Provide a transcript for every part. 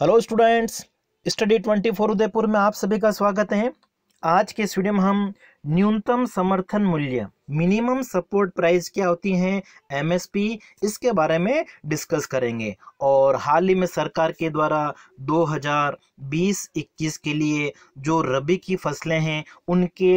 hello students study twenty four Udaipur में आप सभी का स्वागत है आज के इस वीडियो में हम न्यूनतम समर्थन मूल्य मिनिमम सपोर्ट प्राइस क्या होती हैं एमएसपी इसके बारे में डिस्कस करेंगे और हाल ही में सरकार के द्वारा 2020-21 के लिए जो रबी की फसलें हैं उनके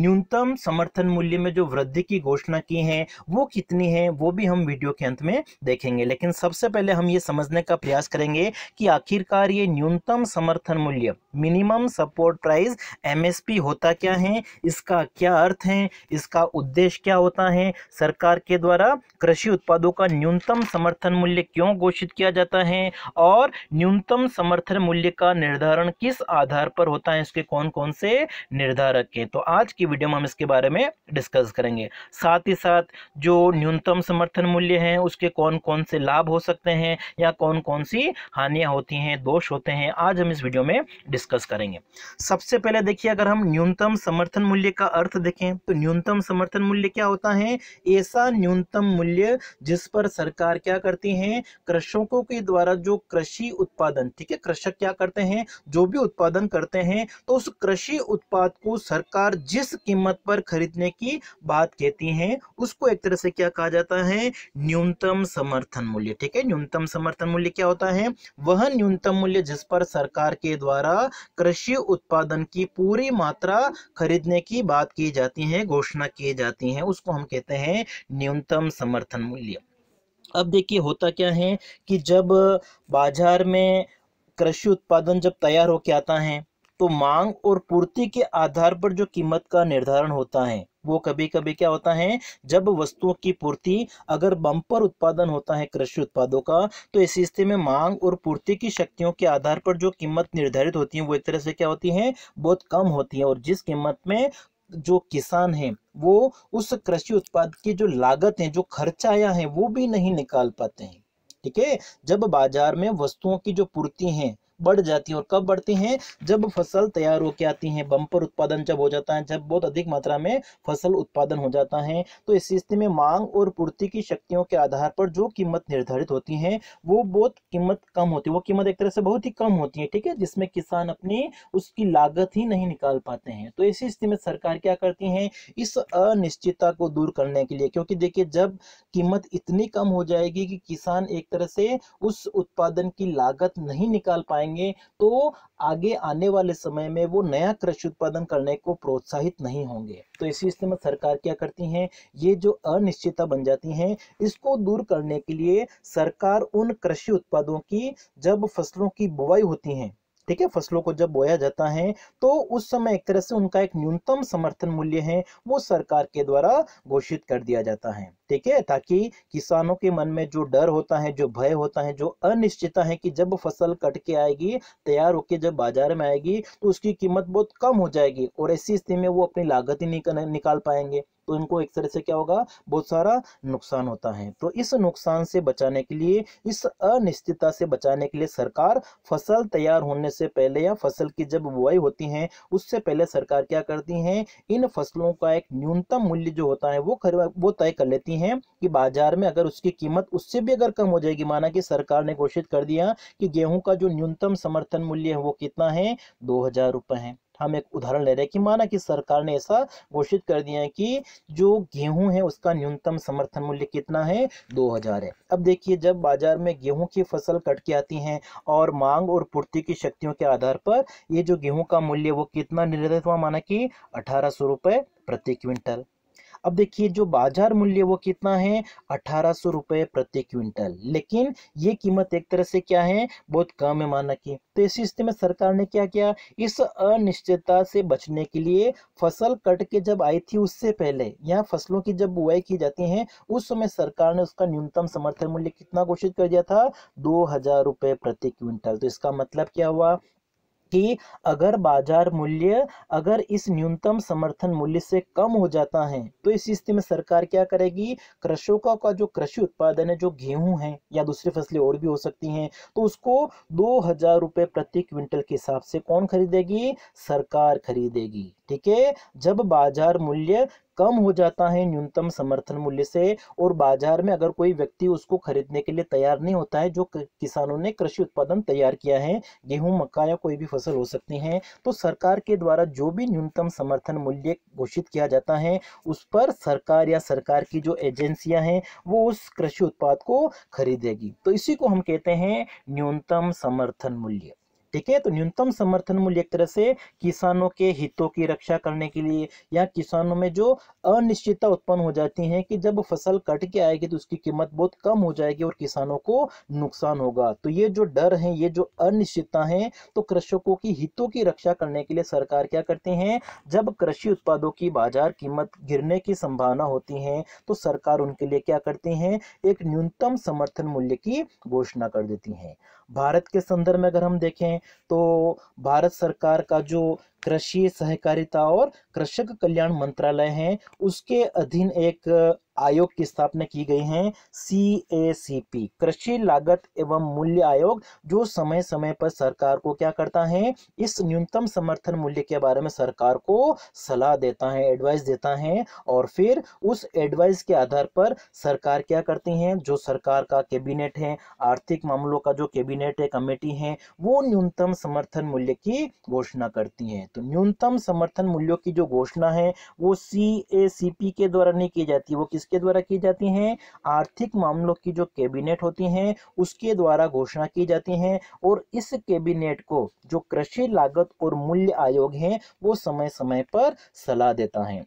न्यूनतम समर्थन मूल्य में जो वृद्धि की घोषणा की है वो कितनी है वो भी हम वीडियो के अंत में देखेंगे लेकिन सबसे पहले हम ये समझने का प्रयास करेंगे कि आखिरकार ये न्यूनतम समर्थन मूल्य मिनिमम सपोर्ट प्राइस एम होता क्या है इसका क्या अर्थ है इसका उद्देश्य क्या होता है सरकार के द्वारा कृषि उत्पादों का न्यूनतम समर्थन मूल्य क्यों घोषित किया जाता है और न्यूनतम समर्थन मूल्य का निर्धारण किस आधार पर होता है इसके कौन कौन से निर्धारक हैं तो आज की वीडियो में हम इसके बारे में डिस्कस करेंगे साथ ही साथ जो न्यूनतम समर्थन मूल्य है उसके कौन कौन से लाभ हो सकते हैं या कौन कौन सी हानियाँ होती हैं दोष होते हैं आज हम इस वीडियो में डिस्कस करेंगे सबसे पहले देखिए अगर हम न्यूनतम समर्थन मूल्य का अर्थ देखें तो न्यूनतम समर्थन परिवर्तन मूल्य क्या होता है ऐसा न्यूनतम मूल्य जिस पर सरकार क्या करती है कृषकों के द्वारा जो कृषि उत्पादन ठीक है कृषक क्या करते हैं जो भी उत्पादन करते हैं तो उस कृषि उत्पाद को सरकार जिस कीमत पर खरीदने की बात कहती है उसको एक तरह से क्या कहा जाता है न्यूनतम समर्थन मूल्य ठीक है न्यूनतम समर्थन मूल्य क्या होता है वह न्यूनतम मूल्य जिस पर सरकार के द्वारा कृषि उत्पादन की पूरी मात्रा खरीदने की बात की जाती है घोषणा की जाती जाती हैं उसको हम कहते हैं न्यूनतम समर्थन मूल्य अब देखिए होता क्या है कि जब बाजार में कृषि उत्पादन जब तैयार होकर आता है तो मांग और पूर्ति के आधार पर जो कीमत का निर्धारण होता है वो कभी कभी क्या होता है जब वस्तुओं की पूर्ति अगर बम्पर उत्पादन होता है कृषि उत्पादों का तो इसी स्थिति में मांग और पूर्ति की शक्तियों के आधार पर जो कीमत निर्धारित होती है वो एक तरह से क्या होती है बहुत कम होती है और जिस कीमत में जो किसान है वो उस कृषि उत्पाद की जो लागत है जो खर्च आया है वो भी नहीं निकाल पाते हैं ठीक है जब बाजार में वस्तुओं की जो पूर्ति है बढ़ जाती है और कब बढ़ती हैं जब फसल तैयार होकर आती हैं बम्पर उत्पादन जब हो जाता है जब बहुत अधिक मात्रा में फसल उत्पादन हो जाता है तो इस स्थिति में मांग और पूर्ति की शक्तियों के आधार पर जो कीमत निर्धारित होती है वो बहुत कीमत कम होती है वो कीमत एक तरह से बहुत ही कम होती है ठीक है जिसमें किसान अपनी उसकी लागत ही नहीं निकाल पाते हैं तो इसी स्थिति में सरकार क्या करती है इस अनिश्चितता को दूर करने के लिए क्योंकि देखिए जब कीमत इतनी कम हो जाएगी कि किसान एक तरह से उस उत्पादन की लागत नहीं निकाल पाएंगे जाएंगे तो आगे आने वाले समय में वो नया कृषि उत्पादन करने को प्रोत्साहित नहीं होंगे तो इसी स्थिति में सरकार क्या करती है ये जो अनिश्चितता बन जाती है इसको दूर करने के लिए सरकार उन कृषि उत्पादों की जब फसलों की बुआई होती है ठीक है फसलों को जब बोया जाता है तो उस समय एक तरह से उनका एक न्यूनतम समर्थन मूल्य है वो सरकार के द्वारा घोषित कर दिया जाता है ठीक है ताकि किसानों के मन में जो डर होता है जो भय होता है जो अनिश्चितता है कि जब फसल कट के आएगी तैयार होकर जब बाजार में आएगी तो उसकी कीमत बहुत कम हो जाएगी और ऐसी स्थिति में वो अपनी लागत ही निकाल पाएंगे तो इनको एक तरह से क्या होगा बहुत सारा नुकसान होता है तो इस नुकसान से बचाने के लिए इस अनिश्चितता से बचाने के लिए सरकार फसल तैयार होने से पहले या फसल की जब बुआई होती है उससे पहले सरकार क्या करती है इन फसलों का एक न्यूनतम मूल्य जो होता है वो वो तय कर लेती है कि बाजार में अगर उसकी कीमत उससे भी अगर कम हो जाएगी माना कि सरकार ने घोषित कर दिया कि गेहूं का जो न्यूनतम समर्थन मूल्य है वो कितना है दो हजार रुपए है हम एक उदाहरण ले रहे हैं कि माना कि सरकार ने ऐसा घोषित कर दिया है कि जो गेहूं है उसका न्यूनतम समर्थन मूल्य कितना है दो हजार है अब देखिए जब बाजार में गेहूं की फसल कट के आती है और मांग और पूर्ति की शक्तियों के आधार पर ये जो गेहूं का मूल्य वो कितना निर्धारित हुआ माना कि अठारह सौ रुपये प्रति क्विंटल अब देखिए जो बाजार मूल्य वो कितना है अठारह सौ रुपये प्रति क्विंटल लेकिन ये कीमत एक तरह से क्या है बहुत कम है माना की तो इसी स्थिति में सरकार ने क्या किया इस अनिश्चितता से बचने के लिए फसल कट के जब आई थी उससे पहले यहाँ फसलों की जब बुआई की जाती है उस समय सरकार ने उसका न्यूनतम समर्थन मूल्य कितना घोषित कर दिया था दो हजार रुपये प्रति क्विंटल तो इसका मतलब क्या हुआ कि अगर बाजार मूल्य अगर इस न्यूनतम समर्थन मूल्य से कम हो जाता है तो इस स्थिति में सरकार क्या करेगी कृषकों का जो कृषि उत्पादन है जो गेहूं है या दूसरी फसलें और भी हो सकती हैं तो उसको दो हजार रुपये प्रति क्विंटल के हिसाब से कौन खरीदेगी सरकार खरीदेगी ठीक है जब बाजार मूल्य कम हो जाता है न्यूनतम समर्थन मूल्य से और बाजार में अगर कोई व्यक्ति उसको खरीदने के लिए तैयार नहीं होता है जो किसानों ने कृषि उत्पादन तैयार किया है गेहूं मक्का या कोई भी फसल हो सकती है तो सरकार के द्वारा जो भी न्यूनतम समर्थन मूल्य घोषित किया जाता है उस पर सरकार या सरकार की जो एजेंसियां हैं वो उस कृषि उत्पाद को खरीदेगी तो इसी को हम कहते हैं न्यूनतम समर्थन मूल्य ठीक है तो न्यूनतम समर्थन मूल्य एक तरह से किसानों के हितों की रक्षा करने के लिए या किसानों में जो अनिश्चितता उत्पन्न हो जाती है कि जब फसल कट के आएगी तो उसकी कीमत बहुत कम हो जाएगी और किसानों को नुकसान होगा तो ये जो डर है ये जो अनिश्चितता है तो कृषकों की हितों की रक्षा करने के लिए सरकार क्या करते हैं जब कृषि उत्पादों की बाजार कीमत गिरने की संभावना होती है तो सरकार उनके लिए क्या करती है एक न्यूनतम समर्थन मूल्य की घोषणा कर देती है भारत के संदर्भ में अगर हम देखें तो भारत सरकार का जो कृषि सहकारिता और कृषक कल्याण मंत्रालय है उसके अधीन एक आयोग की स्थापना की गई है सी ए सी पी कृषि लागत एवं मूल्य आयोग जो समय समय पर सरकार को क्या करता है इस न्यूनतम समर्थन मूल्य के बारे में सरकार को सलाह देता है एडवाइस देता है और फिर उस एडवाइस के आधार पर सरकार क्या करती है जो सरकार का कैबिनेट है आर्थिक मामलों का जो कैबिनेट है कमेटी है वो न्यूनतम समर्थन मूल्य की घोषणा करती है तो न्यूनतम समर्थन मूल्यों की जो घोषणा है वो सी ए सी पी के द्वारा नहीं की जाती वो किस किसके द्वारा की जाती हैं आर्थिक मामलों की जो कैबिनेट होती हैं उसके द्वारा घोषणा की जाती हैं और इस कैबिनेट को जो कृषि लागत और मूल्य आयोग है वो समय समय पर सलाह देता है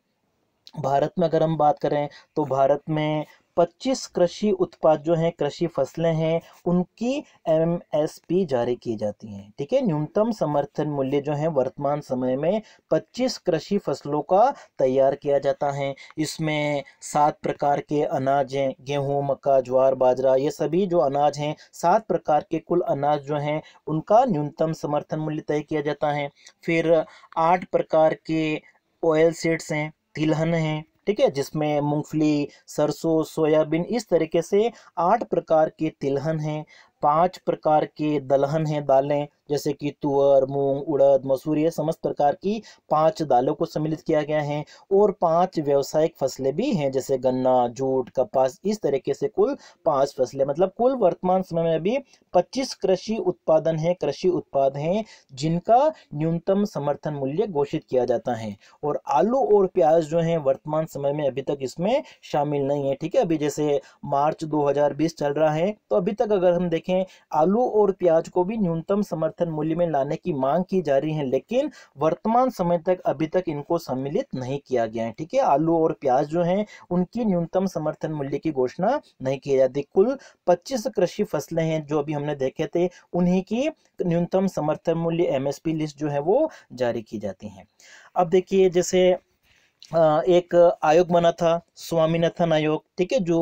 भारत में अगर हम बात करें तो भारत में 25 कृषि उत्पाद जो हैं कृषि फसलें हैं उनकी एमएसपी जारी की जाती हैं ठीक है न्यूनतम समर्थन मूल्य जो है वर्तमान समय में 25 कृषि फसलों का तैयार किया जाता है इसमें सात प्रकार के अनाज हैं गेहूँ मक्का ज्वार बाजरा ये सभी जो अनाज हैं सात प्रकार के कुल अनाज जो हैं उनका न्यूनतम समर्थन मूल्य तय किया जाता है फिर आठ प्रकार के ऑयल सीड्स हैं तिलहन हैं ठीक है जिसमें मूंगफली सरसों सोयाबीन इस तरीके से आठ प्रकार के तिलहन हैं पांच प्रकार के दलहन हैं दालें जैसे कि तुअर मूंग उड़द मसूर ये समस्त प्रकार की पांच दालों को सम्मिलित किया गया है और पांच व्यवसायिक फसलें भी हैं जैसे गन्ना जूट कपास इस तरीके से कुल पांच फसलें मतलब कुल वर्तमान समय में अभी पच्चीस कृषि उत्पादन है कृषि उत्पाद हैं जिनका न्यूनतम समर्थन मूल्य घोषित किया जाता है और आलू और प्याज जो है वर्तमान समय में अभी तक इसमें शामिल नहीं है ठीक है अभी जैसे मार्च दो चल रहा है तो अभी तक अगर हम देखें आलू और प्याज को भी न्यूनतम समर्थन समर्थन मूल्य में लाने की मांग की जा रही है लेकिन वर्तमान समय तक अभी तक इनको सम्मिलित नहीं किया गया है ठीक है आलू और प्याज जो है उनकी न्यूनतम समर्थन मूल्य की घोषणा नहीं की जाती कुल पच्चीस कृषि फसलें हैं जो अभी हमने देखे थे उन्हीं की न्यूनतम समर्थन मूल्य एमएसपी लिस्ट जो है वो जारी की जाती है अब देखिए जैसे एक आयोग बना था स्वामीनाथन आयोग ठीक है जो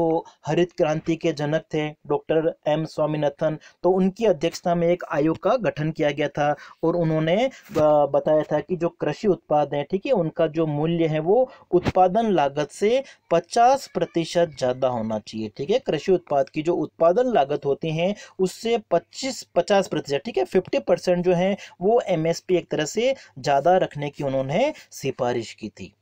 हरित क्रांति के जनक थे डॉक्टर एम स्वामीनाथन तो उनकी अध्यक्षता में एक आयोग का गठन किया गया था और उन्होंने बताया था कि जो कृषि उत्पाद हैं ठीक है उनका जो मूल्य है वो उत्पादन लागत से 50 प्रतिशत ज़्यादा होना चाहिए ठीक है कृषि उत्पाद की जो उत्पादन लागत होती है उससे पच्चीस पचास प्रतिशत ठीक है फिफ्टी परसेंट जो है वो एम एक तरह से ज़्यादा रखने की उन्होंने सिफारिश की थी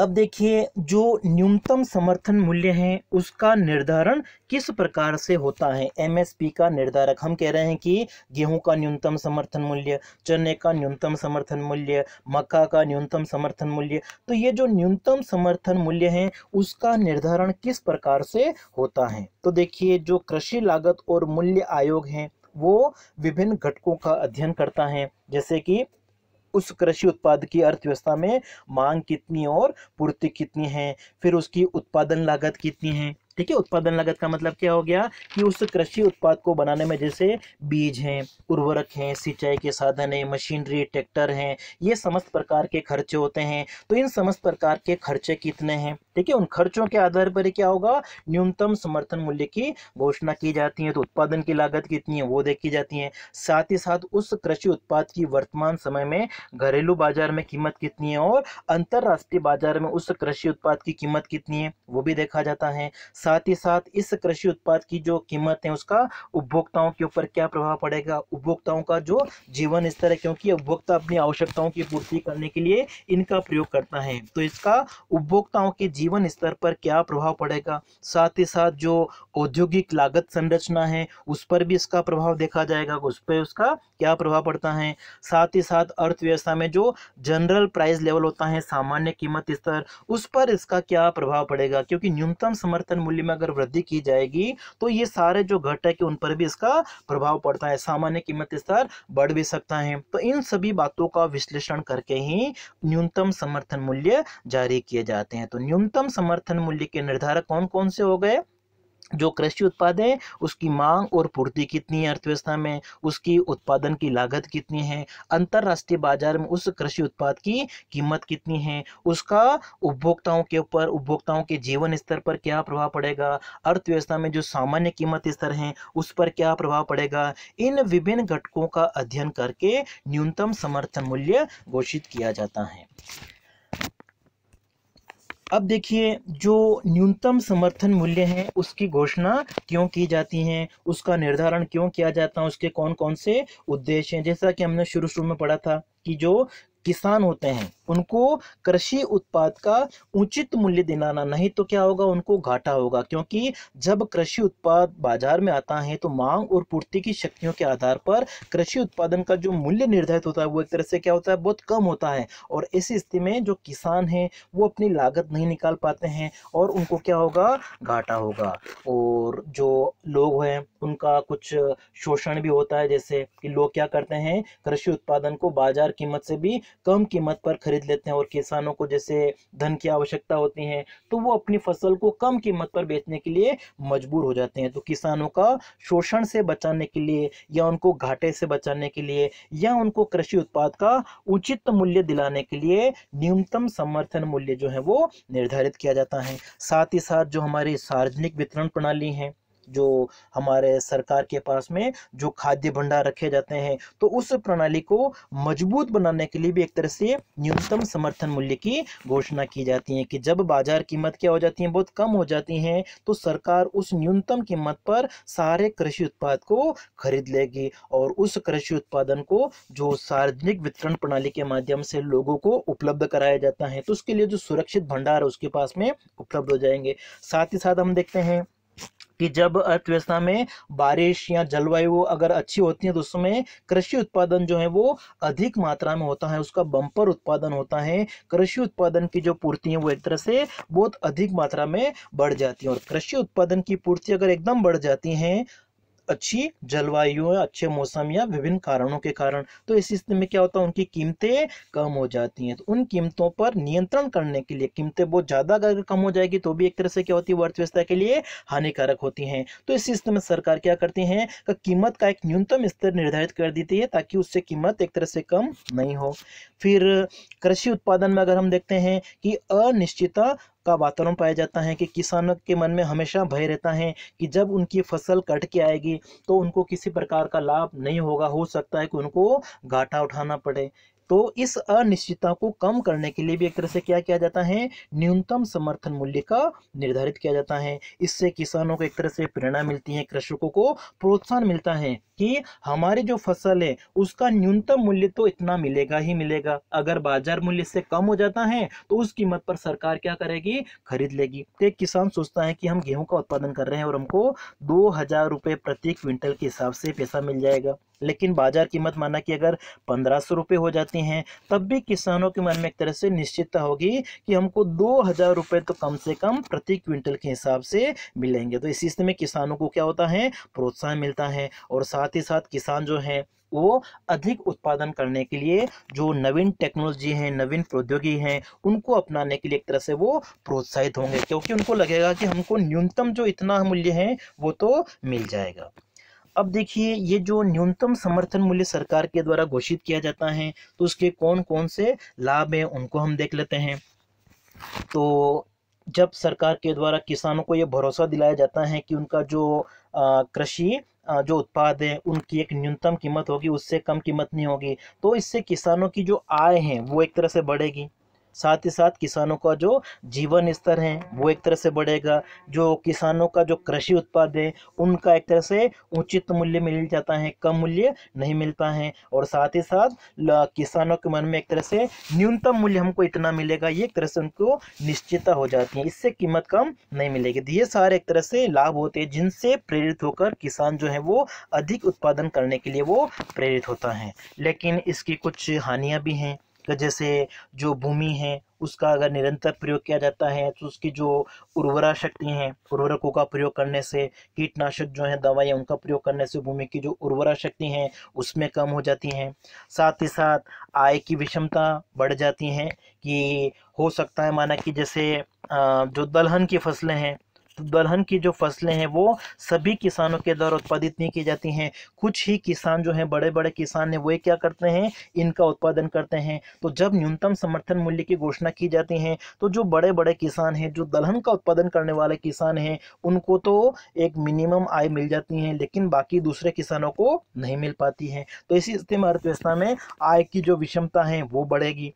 अब देखिए जो न्यूनतम समर्थन मूल्य है उसका निर्धारण किस प्रकार से होता है एमएसपी का निर्धारक हम कह रहे हैं कि गेहूं का न्यूनतम समर्थन मूल्य चने का न्यूनतम समर्थन मूल्य मक्का का न्यूनतम समर्थन मूल्य तो ये जो न्यूनतम समर्थन मूल्य है उसका निर्धारण किस प्रकार से होता है तो देखिए जो कृषि लागत और मूल्य आयोग है वो विभिन्न घटकों का अध्ययन करता है जैसे कि उस कृषि उत्पाद की अर्थव्यवस्था में मांग कितनी और पूर्ति कितनी है फिर उसकी उत्पादन लागत कितनी है ठीक है उत्पादन लागत का मतलब क्या हो गया कि उस कृषि उत्पाद को बनाने में जैसे बीज हैं उर्वरक हैं सिंचाई के साधन हैं मशीनरी ट्रैक्टर हैं ये समस्त प्रकार के खर्चे होते हैं तो इन समस्त प्रकार के खर्चे कितने हैं ठीक है उन खर्चों के आधार पर क्या होगा न्यूनतम समर्थन मूल्य की घोषणा की जाती है तो उत्पादन की लागत कितनी है वो देखी जाती है साथ ही साथ उस कृषि उत्पाद की वर्तमान समय में घरेलू बाजार में कीमत कितनी है और अंतर्राष्ट्रीय बाजार में उस कृषि उत्पाद की कीमत कितनी है वो भी देखा जाता है साथ ही साथ इस कृषि उत्पाद की जो कीमत है उसका उपभोक्ताओं के ऊपर क्या प्रभाव पड़ेगा उपभोक्ताओं का जो जीवन स्तर है क्योंकि उपभोक्ता अपनी आवश्यकताओं की पूर्ति करने के लिए इनका प्रयोग करता है तो इसका उपभोक्ताओं के जीवन स्तर पर क्या प्रभाव पड़ेगा साथ ही साथ जो औद्योगिक लागत संरचना है उस पर भी इसका प्रभाव देखा जाएगा उस पर उसका क्या प्रभाव पड़ता है साथ ही साथ अर्थव्यवस्था में जो जनरल प्राइस लेवल होता है सामान्य कीमत स्तर उस पर इसका क्या प्रभाव पड़ेगा क्योंकि न्यूनतम समर्थन मूल्य मूल्य में अगर वृद्धि की जाएगी तो ये सारे जो घटक है उन पर भी इसका प्रभाव पड़ता है सामान्य कीमत स्तर बढ़ भी सकता है तो इन सभी बातों का विश्लेषण करके ही न्यूनतम समर्थन मूल्य जारी किए जाते हैं तो न्यूनतम समर्थन मूल्य के निर्धारक कौन कौन से हो गए जो कृषि उत्पाद है उसकी मांग और पूर्ति कितनी है अर्थव्यवस्था में उसकी उत्पादन की लागत कितनी है अंतर्राष्ट्रीय बाजार में उस कृषि उत्पाद की कीमत कितनी है उसका उपभोक्ताओं के ऊपर उपभोक्ताओं के जीवन स्तर पर क्या प्रभाव पड़ेगा अर्थव्यवस्था में जो सामान्य कीमत स्तर हैं उस पर क्या प्रभाव पड़ेगा इन विभिन्न घटकों का अध्ययन करके न्यूनतम समर्थन मूल्य घोषित किया जाता है अब देखिए जो न्यूनतम समर्थन मूल्य है उसकी घोषणा क्यों की जाती है उसका निर्धारण क्यों किया जाता है उसके कौन कौन से उद्देश्य हैं जैसा कि हमने शुरू शुरू में पढ़ा था कि जो किसान होते हैं उनको कृषि उत्पाद का उचित मूल्य दिलाना नहीं तो क्या होगा उनको घाटा होगा क्योंकि जब कृषि उत्पाद बाजार में आता है तो मांग और पूर्ति की शक्तियों के आधार पर कृषि उत्पादन का जो मूल्य निर्धारित होता है वो एक तरह से क्या होता है बहुत कम होता है और इस स्थिति में जो किसान हैं वो अपनी लागत नहीं निकाल पाते हैं और उनको क्या होगा घाटा होगा और जो लोग हैं उनका कुछ शोषण भी होता है जैसे कि लोग क्या करते हैं कृषि उत्पादन को बाजार बाजार कीमत से भी कम कीमत पर खरीद लेते हैं और किसानों को जैसे धन की आवश्यकता होती है तो वो अपनी फसल को कम कीमत पर बेचने के लिए मजबूर हो जाते हैं तो किसानों का शोषण से बचाने के लिए या उनको घाटे से बचाने के लिए या उनको कृषि उत्पाद का उचित मूल्य दिलाने के लिए न्यूनतम समर्थन मूल्य जो है वो निर्धारित किया जाता है साथ ही साथ जो हमारी सार्वजनिक वितरण प्रणाली है जो हमारे सरकार के पास में जो खाद्य भंडार रखे जाते हैं तो उस प्रणाली को मजबूत बनाने के लिए भी एक तरह से न्यूनतम समर्थन मूल्य की घोषणा की जाती है कि जब बाजार कीमत क्या हो जाती है बहुत कम हो जाती है तो सरकार उस न्यूनतम कीमत पर सारे कृषि उत्पाद को खरीद लेगी और उस कृषि उत्पादन को जो सार्वजनिक वितरण प्रणाली के माध्यम से लोगों को उपलब्ध कराया जाता है तो उसके लिए जो सुरक्षित भंडार उसके पास में उपलब्ध हो जाएंगे साथ ही साथ हम देखते हैं कि जब अर्थव्यवस्था में बारिश या जलवायु अगर अच्छी होती है तो उसमें कृषि उत्पादन जो है वो अधिक मात्रा में होता है उसका बम्पर उत्पादन होता है कृषि उत्पादन की जो पूर्ति है वो एक तरह से बहुत अधिक मात्रा में बढ़ जाती है और कृषि उत्पादन की पूर्ति अगर एकदम बढ़ जाती है अच्छी जलवायु या अच्छे मौसम या विभिन्न कारणों के कारण तो इस स्थिति में क्या होता है उनकी कीमतें कम हो जाती हैं तो उन कीमतों पर नियंत्रण करने के लिए कीमतें बहुत ज़्यादा अगर कम हो जाएगी तो भी एक तरह से क्या होती है अर्थव्यवस्था के लिए हानिकारक होती हैं तो इस स्थिति में सरकार क्या करती है कीमत का एक न्यूनतम स्तर निर्धारित कर देती है ताकि उससे कीमत एक तरह से कम नहीं हो फिर कृषि उत्पादन में अगर हम देखते हैं कि अनिश्चितता का वातावरण पाया जाता है कि किसानों के मन में हमेशा भय रहता है कि जब उनकी फसल कट के आएगी तो उनको किसी प्रकार का लाभ नहीं होगा हो सकता है कि उनको घाटा उठाना पड़े तो इस अनिश्चितता को कम करने के लिए भी एक तरह से क्या किया जाता है न्यूनतम समर्थन मूल्य का निर्धारित किया जाता है इससे किसानों को एक तरह से प्रेरणा मिलती है कृषकों को प्रोत्साहन मिलता है कि हमारी जो फसल है उसका न्यूनतम मूल्य तो इतना मिलेगा ही मिलेगा अगर बाजार मूल्य से कम हो जाता है तो उस कीमत पर सरकार क्या करेगी खरीद लेगी तो एक किसान सोचता है कि हम गेहूं का उत्पादन कर रहे हैं और हमको दो हजार रुपये प्रति क्विंटल के हिसाब से पैसा मिल जाएगा लेकिन बाजार कीमत माना कि अगर पंद्रह सौ रुपये हो जाती हैं तब भी किसानों के मन में एक तरह से निश्चितता होगी कि हमको दो हज़ार रुपये तो कम से कम प्रति क्विंटल के हिसाब से मिलेंगे तो इसी समय किसानों को क्या होता है प्रोत्साहन मिलता है और साथ ही साथ किसान जो हैं वो अधिक उत्पादन करने के लिए जो नवीन टेक्नोलॉजी हैं नवीन प्रौद्योगिकी हैं उनको अपनाने के लिए एक तरह से वो प्रोत्साहित होंगे क्योंकि उनको लगेगा कि हमको न्यूनतम जो इतना मूल्य है वो तो मिल जाएगा अब देखिए ये जो न्यूनतम समर्थन मूल्य सरकार के द्वारा घोषित किया जाता है तो उसके कौन कौन से लाभ हैं उनको हम देख लेते हैं तो जब सरकार के द्वारा किसानों को ये भरोसा दिलाया जाता है कि उनका जो कृषि जो उत्पाद है उनकी एक न्यूनतम कीमत होगी उससे कम कीमत नहीं होगी तो इससे किसानों की जो आय है वो एक तरह से बढ़ेगी साथ ही साथ किसानों का जो जीवन स्तर है वो एक तरह से बढ़ेगा जो किसानों का जो कृषि उत्पाद है उनका एक तरह से उचित मूल्य मिल जाता है कम मूल्य नहीं मिलता है और साथ ही साथ किसानों के मन में एक तरह से न्यूनतम मूल्य हमको इतना मिलेगा ये एक तरह से उनको निश्चितता हो जाती है इससे कीमत कम नहीं मिलेगी ये सारे एक तरह से लाभ होते हैं जिनसे प्रेरित होकर किसान जो है वो अधिक उत्पादन करने के लिए वो प्रेरित होता है लेकिन इसकी कुछ हानियाँ भी हैं जैसे जो भूमि है उसका अगर निरंतर प्रयोग किया जाता है तो उसकी जो उर्वरा शक्ति है उर्वरकों का प्रयोग करने से कीटनाशक जो है दवाइयाँ उनका प्रयोग करने से भूमि की जो उर्वरा शक्ति है उसमें कम हो जाती हैं साथ ही साथ आय की विषमता बढ़ जाती है कि हो सकता है माना कि जैसे जो दलहन की फसलें हैं दलहन की जो फसलें हैं वो सभी किसानों के द्वारा उत्पादित नहीं की जाती हैं कुछ ही किसान जो हैं बड़े बड़े किसान हैं वे क्या करते हैं इनका उत्पादन करते हैं तो जब न्यूनतम समर्थन मूल्य की घोषणा की जाती है तो जो बड़े बड़े किसान हैं जो दलहन का उत्पादन करने वाले किसान हैं उनको तो एक मिनिमम आय मिल जाती है लेकिन बाकी दूसरे किसानों को नहीं मिल पाती है तो इसी स्थिति में अर्थव्यवस्था में आय की जो विषमता है वो बढ़ेगी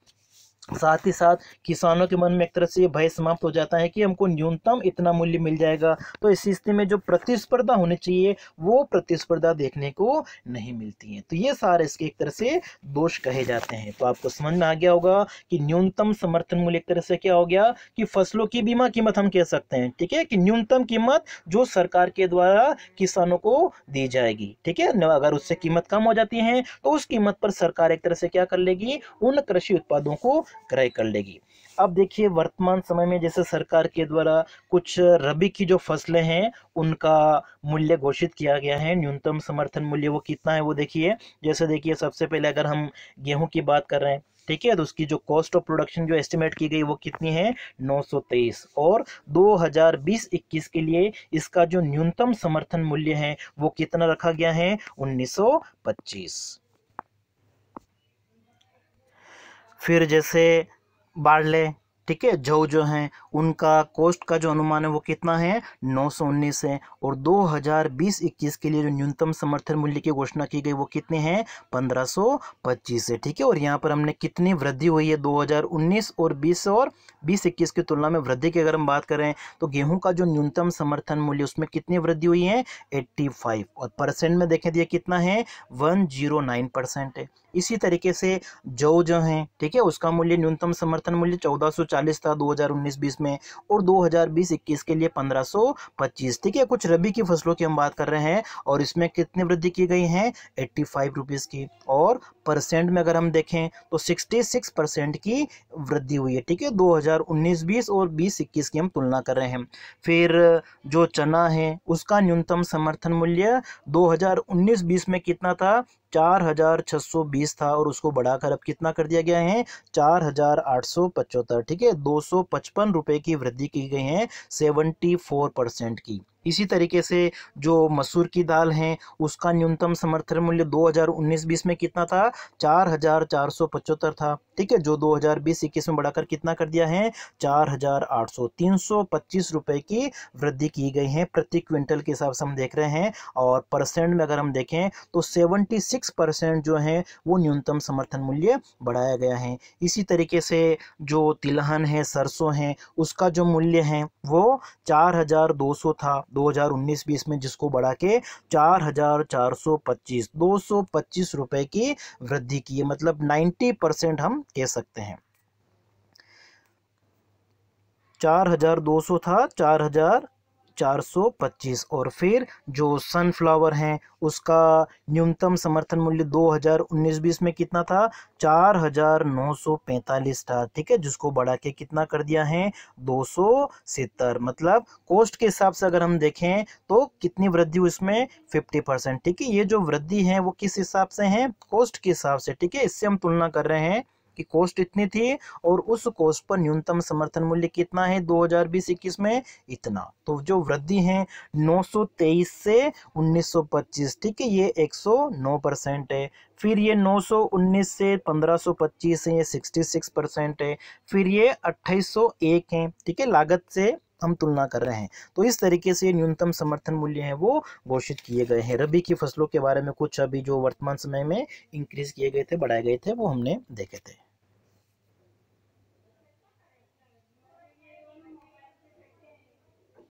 साथ ही साथ किसानों के मन में एक तरह से ये भय समाप्त हो जाता है कि हमको न्यूनतम इतना मूल्य मिल जाएगा तो इस स्थिति में जो प्रतिस्पर्धा होनी चाहिए वो प्रतिस्पर्धा देखने को नहीं मिलती है तो ये सारे इसके एक तरह से दोष कहे जाते हैं तो आपको समझ में आ गया होगा कि न्यूनतम समर्थन मूल्य एक तरह से क्या हो गया कि फसलों की बीमा कीमत हम कह सकते हैं ठीक है कि न्यूनतम कीमत जो सरकार के द्वारा किसानों को दी जाएगी ठीक है अगर उससे कीमत कम हो जाती है तो उस कीमत पर सरकार एक तरह से क्या कर लेगी उन कृषि उत्पादों को क्रय कर लेगी अब देखिए वर्तमान समय में जैसे सरकार के द्वारा कुछ रबी की जो फसलें हैं उनका मूल्य घोषित किया गया है न्यूनतम समर्थन मूल्य वो कितना है वो देखिए जैसे देखिए सबसे पहले अगर हम गेहूं की बात कर रहे हैं ठीक है तो उसकी जो कॉस्ट ऑफ प्रोडक्शन जो एस्टिमेट की गई वो कितनी है 923 और 2020-21 के लिए इसका जो न्यूनतम समर्थन मूल्य है वो कितना रखा गया है उन्नीस फिर जैसे बार्ले ठीक है जव जो हैं उनका कोस्ट का जो अनुमान है वो कितना है नौ सौ उन्नीस है और 2020-21 के लिए जो न्यूनतम समर्थन मूल्य की घोषणा की गई वो कितने हैं 1525 है ठीक है और यहाँ पर हमने कितनी वृद्धि हुई है 2019 और 20 और बीस इक्कीस की तुलना में वृद्धि की अगर हम बात करें तो गेहूँ का जो न्यूनतम समर्थन मूल्य उसमें कितनी वृद्धि हुई है एट्टी और परसेंट में देखें तो यह कितना है वन है इसी तरीके से जौ जो हैं ठीक है उसका मूल्य न्यूनतम समर्थन मूल्य 1440 था 2019-20 में और 2020-21 के लिए 1525 ठीक है कुछ रबी की फसलों की हम बात कर रहे हैं और इसमें कितनी वृद्धि की गई है एट्टी फाइव की और परसेंट में अगर हम देखें तो सिक्सटी सिक्स परसेंट की वृद्धि हुई है ठीक है दो हज़ार उन्नीस बीस और बीस इक्कीस की हम तुलना कर रहे हैं फिर जो चना है उसका न्यूनतम समर्थन मूल्य दो हज़ार उन्नीस बीस में कितना था चार हज़ार छह सौ बीस था और उसको बढ़ाकर अब कितना कर दिया गया है चार हज़ार आठ सौ पचहत्तर ठीक है दो सौ पचपन रुपए की वृद्धि की गई है सेवेंटी फोर परसेंट की इसी तरीके से जो मसूर की दाल है उसका न्यूनतम समर्थन मूल्य 2019 हज़ार में कितना था चार था ठीक है जो 2020 हज़ार में बढ़ाकर कितना कर दिया है चार हजार आठ सौ तीन सौ पच्चीस रुपये की वृद्धि की गई है प्रति क्विंटल के हिसाब से हम देख रहे हैं और परसेंट में अगर हम देखें तो सेवेंटी सिक्स परसेंट जो है वो न्यूनतम समर्थन मूल्य बढ़ाया गया है इसी तरीके से जो तिलहन है सरसों है उसका जो मूल्य है वो चार हजार दो सौ था 2019-20 में जिसको बढ़ा के चार हजार चार सौ पच्चीस दो सौ पच्चीस रुपए की वृद्धि की है मतलब नाइन्टी परसेंट हम कह सकते हैं चार हजार दो सौ था चार हजार 425 और फिर जो सनफ्लावर हैं उसका न्यूनतम समर्थन मूल्य 2019-20 में कितना था 4945 था ठीक है जिसको बढ़ा के कितना कर दिया है दो मतलब कोस्ट के हिसाब से अगर हम देखें तो कितनी वृद्धि उसमें 50 परसेंट ठीक है ये जो वृद्धि है वो किस हिसाब से है कोस्ट के हिसाब से ठीक है इससे हम तुलना कर रहे हैं कि कॉस्ट इतनी थी और उस कॉस्ट पर न्यूनतम समर्थन मूल्य कितना है 2021 में इतना तो जो वृद्धि है 923 से 1925 ठीक है ये 109 परसेंट है फिर ये 919 से 1525 से ये 66 परसेंट है फिर ये 2801 है ठीक है लागत से हम तुलना कर रहे हैं तो इस तरीके से न्यूनतम समर्थन मूल्य है वो घोषित किए गए हैं रबी की फसलों के बारे में कुछ अभी जो वर्तमान समय में इंक्रीज किए गए थे बढ़ाए गए थे वो हमने देखे थे